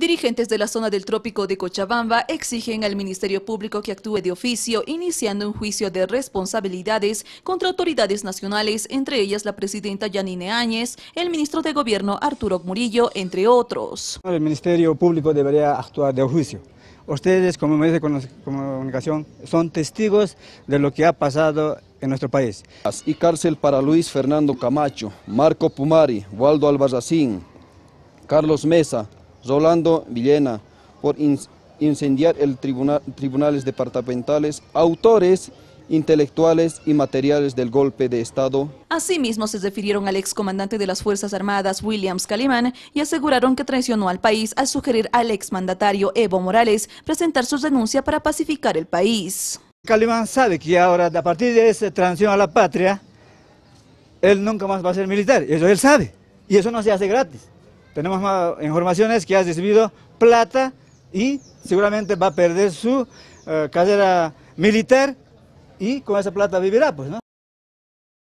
Dirigentes de la zona del trópico de Cochabamba exigen al Ministerio Público que actúe de oficio iniciando un juicio de responsabilidades contra autoridades nacionales, entre ellas la presidenta Yanine Áñez, el ministro de Gobierno Arturo Murillo, entre otros. El Ministerio Público debería actuar de oficio. Ustedes, como medios de comunicación, son testigos de lo que ha pasado en nuestro país. Y cárcel para Luis Fernando Camacho, Marco Pumari, Waldo Albarracín, Carlos Mesa, Rolando Villena, por incendiar el tribunal, tribunales departamentales, autores intelectuales y materiales del golpe de Estado. Asimismo, se refirieron al excomandante de las Fuerzas Armadas, Williams Calimán, y aseguraron que traicionó al país al sugerir al exmandatario Evo Morales presentar su renuncia para pacificar el país. Calimán sabe que ahora, a partir de esa transición a la patria, él nunca más va a ser militar, eso él sabe, y eso no se hace gratis. Tenemos más informaciones que ha recibido plata y seguramente va a perder su eh, carrera militar y con esa plata vivirá, pues, ¿no?